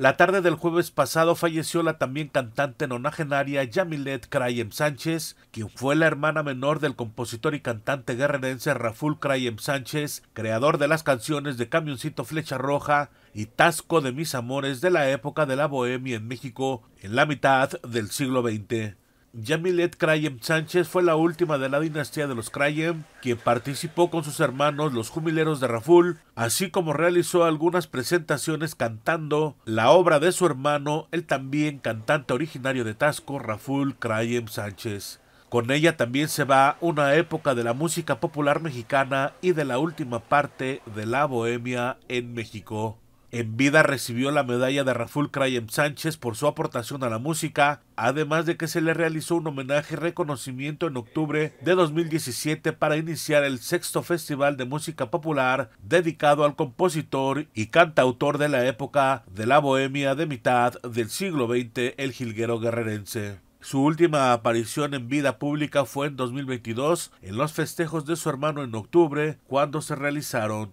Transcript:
La tarde del jueves pasado falleció la también cantante nonagenaria Yamilet Crayem Sánchez, quien fue la hermana menor del compositor y cantante guerrerense Raful Crayem Sánchez, creador de las canciones de Camioncito Flecha Roja y Tasco de Mis Amores de la época de la Bohemia en México en la mitad del siglo XX. Yamilet Crayem Sánchez fue la última de la dinastía de los Crayem, quien participó con sus hermanos los jumileros de Raful, así como realizó algunas presentaciones cantando la obra de su hermano, el también cantante originario de Tasco, Raful Crayem Sánchez. Con ella también se va una época de la música popular mexicana y de la última parte de la bohemia en México. En vida recibió la medalla de Raful Crayem Sánchez por su aportación a la música, además de que se le realizó un homenaje y reconocimiento en octubre de 2017 para iniciar el sexto Festival de Música Popular dedicado al compositor y cantautor de la época de la bohemia de mitad del siglo XX, el jilguero guerrerense. Su última aparición en vida pública fue en 2022, en los festejos de su hermano en octubre, cuando se realizaron